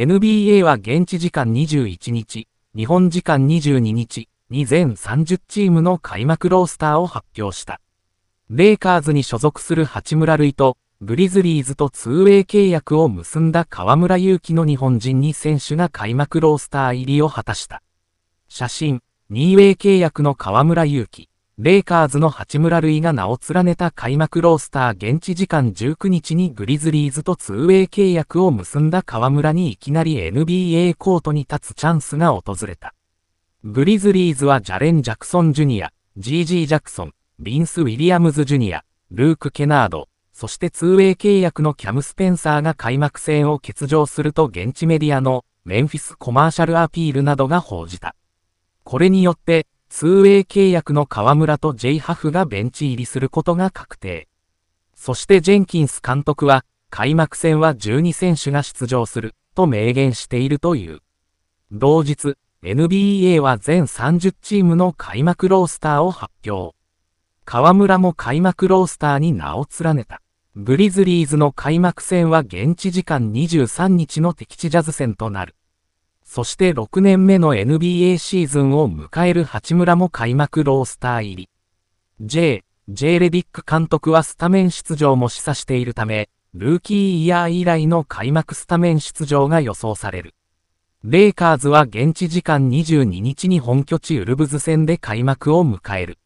NBA は現地時間21日、日本時間22日に全30チームの開幕ロースターを発表した。レイカーズに所属する八村塁と、ブリズリーズと 2way 契約を結んだ河村勇輝の日本人に選手が開幕ロースター入りを果たした。写真、2way 契約の河村勇輝。レイカーズの八村塁が名を連ねた開幕ロースター現地時間19日にグリズリーズとツーウェイ契約を結んだ河村にいきなり NBA コートに立つチャンスが訪れた。グリズリーズはジャレン・ジャクソン・ジュニア、ジージー・ジャクソン、ビンス・ウィリアムズ・ジュニア、ルーク・ケナード、そしてツーウェイ契約のキャム・スペンサーが開幕戦を欠場すると現地メディアのメンフィスコマーシャルアピールなどが報じた。これによって、2ウェイ契約の河村と J ハフがベンチ入りすることが確定。そしてジェンキンス監督は、開幕戦は12選手が出場する、と明言しているという。同日、NBA は全30チームの開幕ロースターを発表。河村も開幕ロースターに名を連ねた。グリズリーズの開幕戦は現地時間23日の敵地ジャズ戦となる。そして6年目の NBA シーズンを迎える八村も開幕ロースター入り。J. J. レディック監督はスタメン出場も示唆しているため、ルーキーイヤー以来の開幕スタメン出場が予想される。レイカーズは現地時間22日に本拠地ウルブズ戦で開幕を迎える。